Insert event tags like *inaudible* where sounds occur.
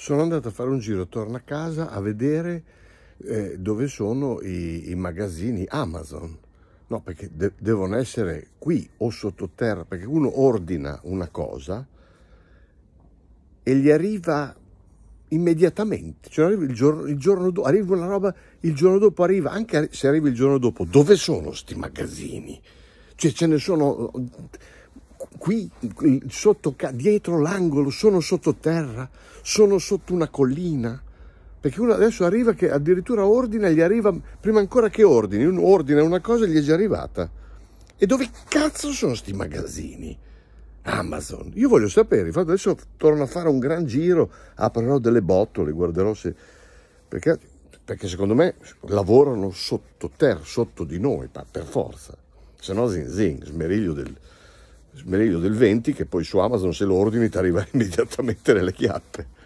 sono andato a fare un giro torno a casa a vedere eh, dove sono i, i, magazzini Amazon. No, perché de- devono essere qui o sottoterra, perché uno ordina una cosa e gli arriva immediatamente, cioè arriva il giorno, il giorno dopo, arriva una roba, il giorno dopo arriva, anche se arriva il giorno dopo, dove sono sti magazzini? Cioè ce ne sono qui sotto, dietro l'angolo, sono sottoterra, sono sotto una collina. Perché uno adesso arriva che addirittura ordina, gli arriva prima ancora che ordini, uno ordina una cosa e gli è già arrivata. E dove cazzo sono sti magazzini? Amazon. Io voglio sapere, infatti adesso torno a fare un gran giro, aprirò delle bottole, guarderò se... Perché, perché secondo me lavorano sottoterra, sotto di noi, per forza. Se no zing zing, smeriglio del, Smerillo del 20 che poi su Amazon se lo ordini ti arriva *laughs* immediatamente nelle chiappe.